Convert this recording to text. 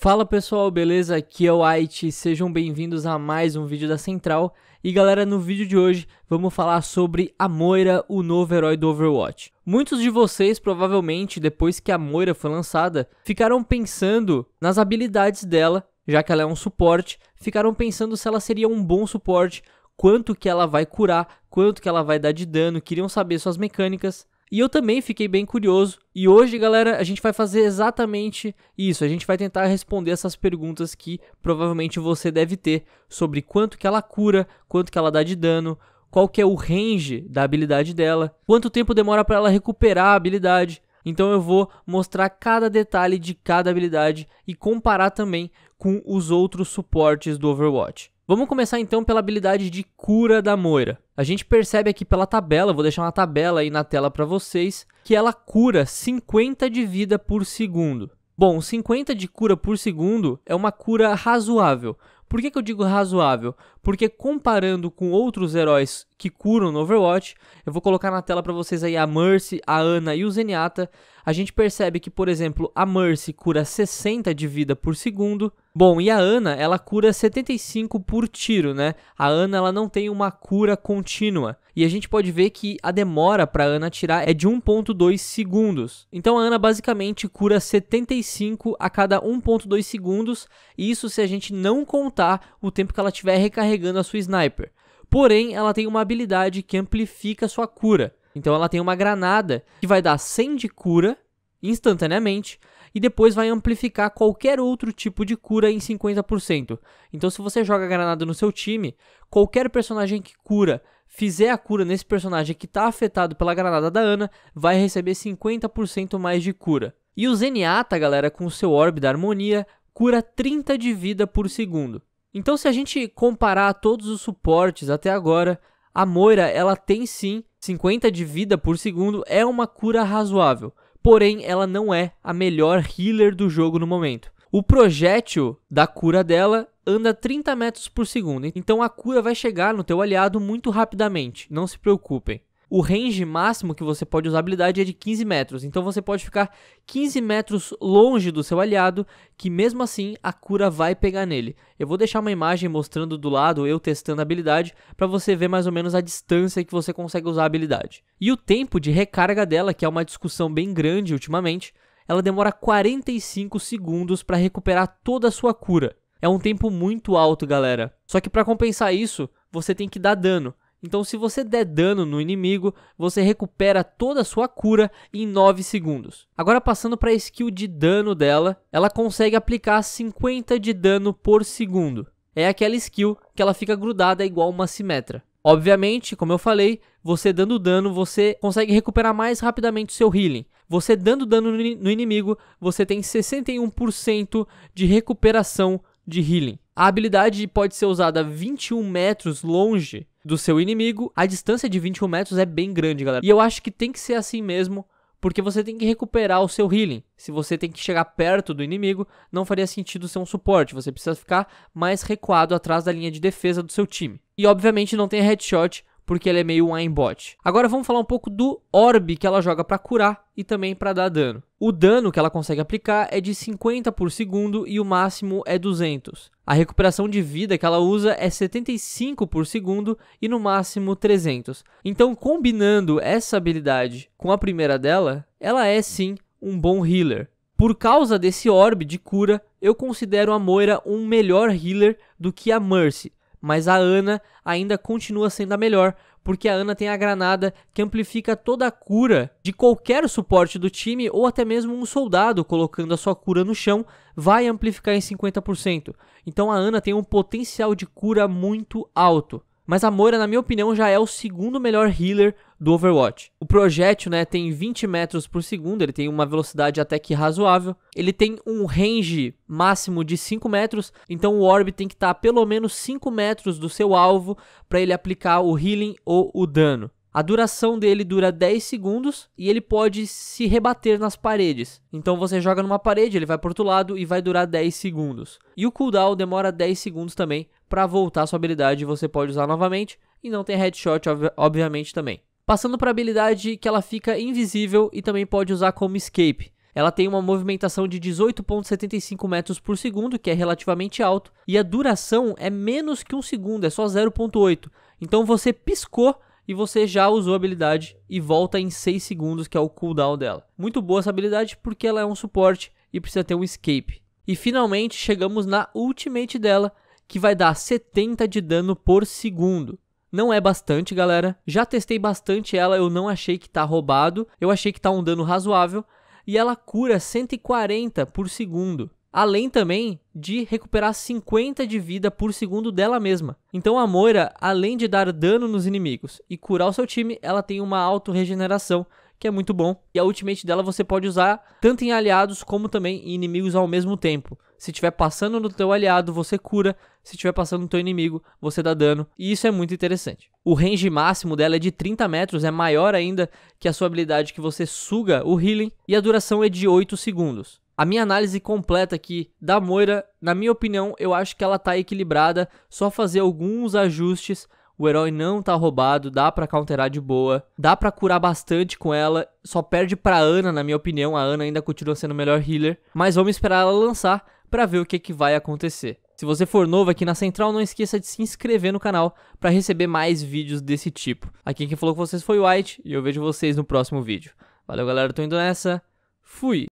Fala pessoal, beleza? Aqui é o Aiti, sejam bem-vindos a mais um vídeo da Central. E galera, no vídeo de hoje vamos falar sobre a Moira, o novo herói do Overwatch. Muitos de vocês, provavelmente, depois que a Moira foi lançada, ficaram pensando nas habilidades dela, já que ela é um suporte, ficaram pensando se ela seria um bom suporte, quanto que ela vai curar, quanto que ela vai dar de dano, queriam saber suas mecânicas. E eu também fiquei bem curioso. E hoje, galera, a gente vai fazer exatamente isso. A gente vai tentar responder essas perguntas que provavelmente você deve ter sobre quanto que ela cura, quanto que ela dá de dano, qual que é o range da habilidade dela, quanto tempo demora para ela recuperar a habilidade. Então eu vou mostrar cada detalhe de cada habilidade e comparar também com os outros suportes do Overwatch. Vamos começar então pela habilidade de cura da Moira. A gente percebe aqui pela tabela, vou deixar uma tabela aí na tela para vocês, que ela cura 50 de vida por segundo. Bom, 50 de cura por segundo é uma cura razoável. Por que, que eu digo razoável? Porque comparando com outros heróis que curam no Overwatch. Eu vou colocar na tela para vocês aí a Mercy, a Ana e o Zenyatta. A gente percebe que, por exemplo, a Mercy cura 60 de vida por segundo. Bom, e a Ana, ela cura 75 por tiro, né? A Ana, ela não tem uma cura contínua. E a gente pode ver que a demora para Ana tirar é de 1.2 segundos. Então a Ana basicamente cura 75 a cada 1.2 segundos, e isso se a gente não contar o tempo que ela estiver recarregando a sua sniper. Porém, ela tem uma habilidade que amplifica sua cura. Então ela tem uma granada que vai dar 100 de cura instantaneamente e depois vai amplificar qualquer outro tipo de cura em 50%. Então se você joga granada no seu time, qualquer personagem que cura fizer a cura nesse personagem que está afetado pela granada da Ana, vai receber 50% mais de cura. E o Zenyatta, galera, com o seu orbe da harmonia, cura 30 de vida por segundo. Então, se a gente comparar todos os suportes até agora, a Moira ela tem sim 50 de vida por segundo, é uma cura razoável. Porém, ela não é a melhor healer do jogo no momento. O projétil da cura dela anda 30 metros por segundo, então a cura vai chegar no teu aliado muito rapidamente, não se preocupem o range máximo que você pode usar a habilidade é de 15 metros. Então você pode ficar 15 metros longe do seu aliado, que mesmo assim a cura vai pegar nele. Eu vou deixar uma imagem mostrando do lado, eu testando a habilidade, para você ver mais ou menos a distância que você consegue usar a habilidade. E o tempo de recarga dela, que é uma discussão bem grande ultimamente, ela demora 45 segundos para recuperar toda a sua cura. É um tempo muito alto, galera. Só que para compensar isso, você tem que dar dano. Então, se você der dano no inimigo, você recupera toda a sua cura em 9 segundos. Agora, passando para a skill de dano dela, ela consegue aplicar 50 de dano por segundo. É aquela skill que ela fica grudada igual uma simetra. Obviamente, como eu falei, você dando dano, você consegue recuperar mais rapidamente o seu healing. Você dando dano no inimigo, você tem 61% de recuperação de healing. A habilidade pode ser usada 21 metros longe do seu inimigo, a distância de 21 metros é bem grande, galera. E eu acho que tem que ser assim mesmo, porque você tem que recuperar o seu healing. Se você tem que chegar perto do inimigo, não faria sentido ser um suporte, você precisa ficar mais recuado atrás da linha de defesa do seu time. E obviamente não tem headshot, porque ela é meio um aimbot. Agora vamos falar um pouco do orb que ela joga para curar e também para dar dano. O dano que ela consegue aplicar é de 50 por segundo e o máximo é 200. A recuperação de vida que ela usa é 75 por segundo e no máximo 300. Então, combinando essa habilidade com a primeira dela, ela é sim um bom healer. Por causa desse orb de cura, eu considero a Moira um melhor healer do que a Mercy mas a Ana ainda continua sendo a melhor, porque a Ana tem a granada que amplifica toda a cura de qualquer suporte do time ou até mesmo um soldado colocando a sua cura no chão vai amplificar em 50%. Então a Ana tem um potencial de cura muito alto. Mas a Moira, na minha opinião, já é o segundo melhor healer do Overwatch. O projétil né, tem 20 metros por segundo, ele tem uma velocidade até que razoável. Ele tem um range máximo de 5 metros, então o orb tem que estar tá pelo menos 5 metros do seu alvo para ele aplicar o healing ou o dano. A duração dele dura 10 segundos e ele pode se rebater nas paredes. Então você joga numa parede, ele vai para outro lado e vai durar 10 segundos. E o cooldown demora 10 segundos também para voltar sua habilidade você pode usar novamente e não tem headshot obviamente também. Passando para a habilidade que ela fica invisível e também pode usar como escape. Ela tem uma movimentação de 18.75 metros por segundo, que é relativamente alto, e a duração é menos que um segundo, é só 0.8. Então você piscou e você já usou a habilidade e volta em 6 segundos, que é o cooldown dela. Muito boa essa habilidade porque ela é um suporte e precisa ter um escape. E finalmente chegamos na ultimate dela, que vai dar 70 de dano por segundo. Não é bastante, galera. Já testei bastante ela, eu não achei que tá roubado, eu achei que tá um dano razoável. E ela cura 140 por segundo. Além também de recuperar 50 de vida por segundo dela mesma. Então a Moira, além de dar dano nos inimigos e curar o seu time, ela tem uma auto-regeneração, que é muito bom. E a ultimate dela você pode usar tanto em aliados como também em inimigos ao mesmo tempo. Se tiver passando no teu aliado, você cura. Se tiver passando no teu inimigo, você dá dano. E isso é muito interessante. O range máximo dela é de 30 metros, é maior ainda que a sua habilidade que você suga o healing. E a duração é de 8 segundos. A minha análise completa aqui da Moira, na minha opinião, eu acho que ela está equilibrada, só fazer alguns ajustes o herói não tá roubado, dá para counterar de boa, dá para curar bastante com ela, só perde pra Ana, na minha opinião, a Ana ainda continua sendo o melhor healer, mas vamos esperar ela lançar para ver o que, que vai acontecer. Se você for novo aqui na Central, não esqueça de se inscrever no canal para receber mais vídeos desse tipo. Aqui quem falou com vocês foi o White e eu vejo vocês no próximo vídeo. Valeu galera, tô indo nessa, fui!